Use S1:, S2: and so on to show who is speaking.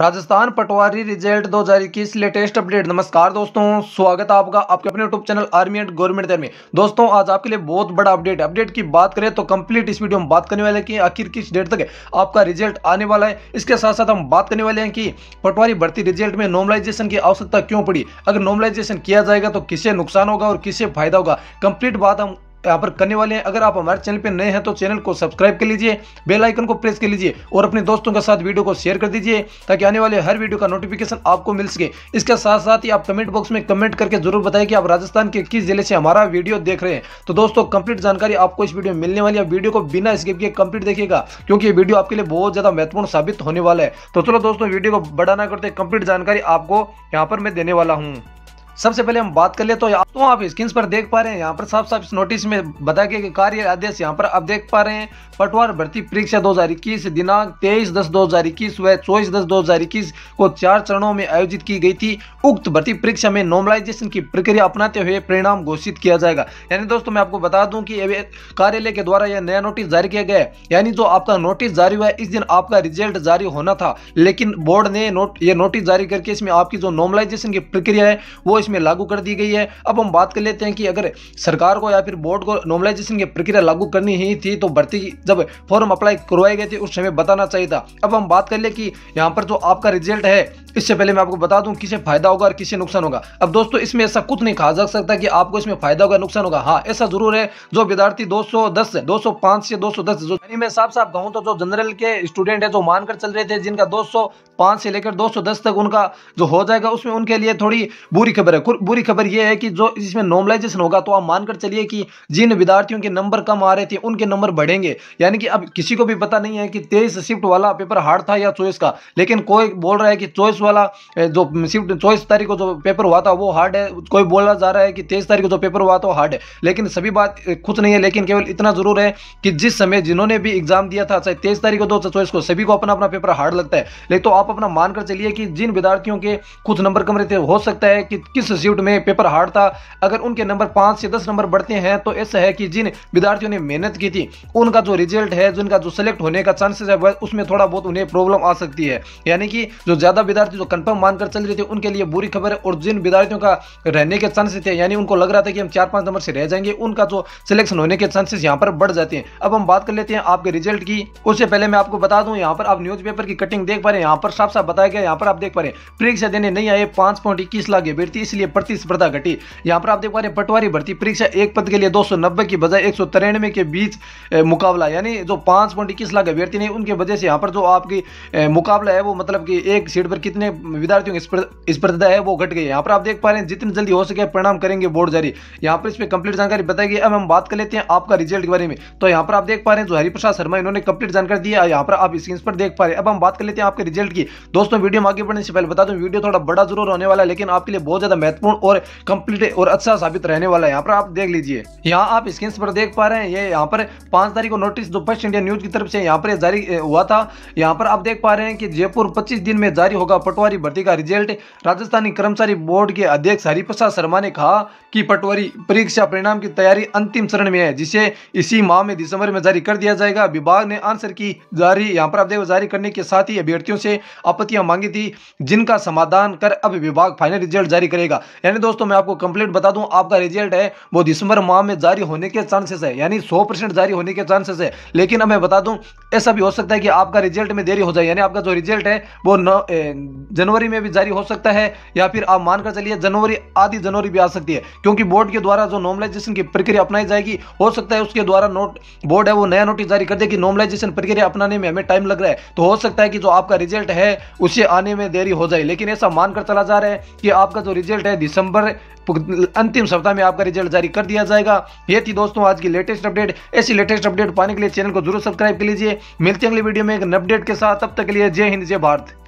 S1: राजस्थान पटवारी result दो हज़ार इक्कीस लेटेस्ट अपडेट नमस्कार दोस्तों स्वागत है आपका आपके अपने YouTube channel army and government में दोस्तों आज आपके लिए बहुत बड़ा अपडेट अपडेट की बात करें तो कंप्लीट इस वीडियो में बात करने वाले हैं कि आखिर किस डेट तक आपका रिजल्ट आने वाला है इसके साथ साथ हम बात करने वाले हैं कि पटवारी भर्ती रिजल्ट में नॉर्मलाइजेशन की आवश्यकता क्यों पड़ी अगर नॉर्मलाइजेशन किया जाएगा तो किसे नुकसान होगा और किसे फायदा होगा कंप्लीट बात हम यहाँ पर करने वाले हैं अगर आप हमारे चैनल पर नए हैं तो चैनल को सब्सक्राइब कर लीजिए बेल आइकन को प्रेस कर लीजिए और अपने दोस्तों के साथ वीडियो को शेयर कर दीजिए ताकि आने वाले हर वीडियो का नोटिफिकेशन आपको मिल सके इसके साथ साथ ही आप कमेंट बॉक्स में कमेंट करके जरूर बताएं कि आप राजस्थान के किस जिले से हमारा वीडियो देख रहे हैं तो दोस्तों कंप्लीट जानकारी आपको इस वीडियो में मिलने वाली है वीडियो को बिना स्किप किए कंप्लीट देखिएगा क्योंकि ये वीडियो आपके लिए बहुत ज़्यादा महत्वपूर्ण साबित होने वाला है तो चलो दोस्तों वीडियो को बढ़ाना करते कंप्लीट जानकारी आपको यहाँ पर मैं देने वाला हूँ सबसे पहले हम बात कर ले तो, तो आप स्क्रीन पर देख पा रहे हैं यहाँ पर साफ साफ इस नोटिस में बताया गया कि कार्य आदेश यहाँ पर आप देख पा रहे हैं पटवार भर्ती परीक्षा इक्कीस दिनांक तेईस दस 2021 व चौबीस दस इक्कीस को चार चरणों में आयोजित की गई थी उक्त भर्ती परीक्षा में नॉर्मलाइजेशन की प्रक्रिया अपनाते हुए परिणाम घोषित किया जाएगा यानी दोस्तों मैं आपको बता दूं कि कार्यालय के द्वारा यह नया नोटिस जारी किया गया है यानी जो आपका नोटिस जारी हुआ है इस दिन आपका रिजल्ट जारी होना था लेकिन बोर्ड ने नोट ये नोटिस जारी करके इसमें आपकी जो नॉर्मलाइजेशन की प्रक्रिया है वो इस उसमें लागू कर दी गई है अब हम बात कर लेते हैं कि अगर सरकार को या फिर बोर्ड को नॉर्मलाइजेशन की प्रक्रिया लागू करनी ही थी तो भर्ती जब फॉर्म अप्लाई करवाए गए थे उस समय बताना चाहिए था अब हम बात कर ले कि यहाँ पर जो आपका रिजल्ट है इससे पहले मैं आपको बता दूं किसे फायदा होगा और किसे नुकसान होगा अब दोस्तों इसमें ऐसा कुछ नहीं कहा जा सकता कि आपको इसमें फायदा होगा नुकसान होगा हाँ ऐसा जरूर है जो विद्यार्थी 210 205 से 210 जो यानी मैं साफ साफ कहूँ तो जो जनरल के स्टूडेंट है जो मानकर चल रहे थे जिनका 205 से लेकर 210 तक उनका जो हो जाएगा उसमें उनके लिए थोड़ी बुरी खबर है बुरी खबर यह है कि जो इसमें नॉर्मलाइजेशन होगा तो आप मानकर चलिए कि जिन विद्यार्थियों के नंबर कम आ रहे थे उनके नंबर बढ़ेंगे यानी कि अब किसी को भी पता नहीं है कि तेईस शिफ्ट वाला पेपर हार्ड था या चॉइस का लेकिन कोई बोल रहा है कि चॉइस वाला जो शिफ्ट चॉइस तारीख को जो पेपर हुआ था वो हार्ड है कोई बोला जा रहा है कि तेईस तारीख को जो पेपर हुआ था वो हार्ड है लेकिन सभी बात कुछ नहीं है लेकिन केवल इतना जरूर है कि जिस समय जिन्होंने भी एग्जाम दिया था चाहे तेईस तारीख को दो चॉइस को सभी को अपना अपना पेपर हार्ड लगता है लेकिन तो आप अपना मानकर चलिए कि जिन विद्यार्थियों के कुछ नंबर कम थे हो सकता है कि किस इंस्टीट्यूट में पेपर हार्ड था अगर उनके नंबर पाँच से दस नंबर बढ़ते हैं तो ऐसा है कि जिन विद्यार्थियों ने मेहनत की थी उनका जो रिजल्ट है जिनका जो सेलेक्ट होने का चांसेस है उसमें थोड़ा बहुत उन्हें प्रॉब्लम आ सकती है यानी कि जो ज़्यादा विद्यार्थी जो कन्फर्म मानकर चल रहे थे उनके लिए बुरी खबर है और जिन विद्यार्थियों का रहने के चांसेस थे यानी उनको लग रहा था कि हम चार पाँच नंबर से रह जाएंगे उनका जो सिलेक्शन होने के चांसेस यहाँ पर बढ़ जाते हैं अब हम बात कर लेते हैं आपके रिजल्ट की उससे पहले मैं आपको बता दूँ यहाँ पर आप न्यूज़पेपर की कटिंग देख पा रहे हैं यहाँ पर साफ साफ बताया गया यहाँ पर आप देख पा रहे हैं परीक्षा देने नहीं आए पाँच लाख अभ्यर्थी इसलिए प्रतिस्पर्धा घटी यहाँ पर आप देख पा रहे पटवारी भर्ती परीक्षा एक पद के लिए दो की बजाय एक के बीच मुकाबला यानी जो पाँच पॉइंट इक्कीस लाख अभ्यर्थी नहीं उनकी वजह से यहाँ पर जो आपकी मुकाबला है वो मतलब कि एक सीट पर कितने विद्यार्थियों की स्पर्धा है वो घट गई है यहाँ पर आप देख पा रहे हैं जितनी जल्दी हो सके परिणाम करेंगे बोर्ड जारी यहाँ पर इस पर कंप्लीट जानकारी बताएगी अब हम बात कर लेते हैं आपका रिजल्ट के बारे में तो यहाँ पर आप देख पा रहे हैं जो हरिप्रसाद शर्मा इन्होंने कंप्लीट जानकारी दी है यहाँ पर आप स्क्रीन पर देख पा रहे हैं अब हम बात कर लेते हैं आपके रिजल्ट की दोस्तों वीडियो में आगे बढ़ने से पहले बता दूं वीडियो थोड़ा बड़ा जरूर होने वाला है लेकिन आपके लिए बहुत ज्यादा महत्वपूर्ण और कम्प्लीट और अच्छा साबित रहने वाला है यहाँ पर आप देख लीजिए यहाँ आप स्क्रीन पर देख पा रहे हैं ये यहाँ पर पांच तारीख को नोटिस जो फर्स्ट इंडिया न्यूज की तरफ से यहाँ पर जारी हुआ था यहाँ पर आप देख पा रहे हैं कि जयपुर पच्चीस दिन में जारी होगा पटवारी भर्ती का रिजल्ट राजस्थानी कर्मचारी बोर्ड के अध्यक्ष हरिप्रसाद शर्मा ने कहा कि पटवारी परीक्षा परिणाम की तैयारी अंतिम चरण में है जिसे इसी माह में दिसंबर में जारी कर दिया जाएगा विभाग ने आंसर की जारी यहाँ पर आप देखो जारी करने के साथ ही अभ्यर्थियों से आपत्तियां मांगी थी जिनका समाधान कर अब विभाग फाइनल रिजल्ट जारी करेगा जाएगा यानी दोस्तों मैं आपको कंप्लीट बता दूं आपका रिजल्ट है वो दिसंबर माह में जारी होने के चांसेस है यानी 100 परसेंट जारी होने के चांसेस है लेकिन अब मैं बता दूं ऐसा भी हो सकता है कि आपका रिजल्ट में देरी हो जाए यानी आपका जो रिजल्ट है वो जनवरी में भी जारी हो सकता है या फिर आप मानकर चलिए जनवरी आधी जनवरी भी आ सकती है क्योंकि बोर्ड के द्वारा जो नॉर्मलाइजेशन की प्रक्रिया अपनाई जाएगी हो सकता है उसके द्वारा नोट बोर्ड है वो नया नोटिस जारी कर दे कि नॉर्मलाइजेशन प्रक्रिया अपनाने में हमें टाइम लग रहा है तो हो सकता है कि जो आपका रिजल्ट है उसे आने में देरी हो जाए लेकिन ऐसा मानकर चला जा रहा है कि आपका जो रिजल्ट रिजल्ट है दिसंबर अंतिम सप्ताह में आपका रिजल्ट जारी कर दिया जाएगा ये थी दोस्तों आज की लेटेस्ट अपडेट ऐसी लेटेस्ट अपडेट पाने के लिए चैनल को जरूर सब्सक्राइब कर लीजिए मिलते हैं अगले वीडियो में एक अपडेट के साथ तब तक के लिए जय हिंद जय भारत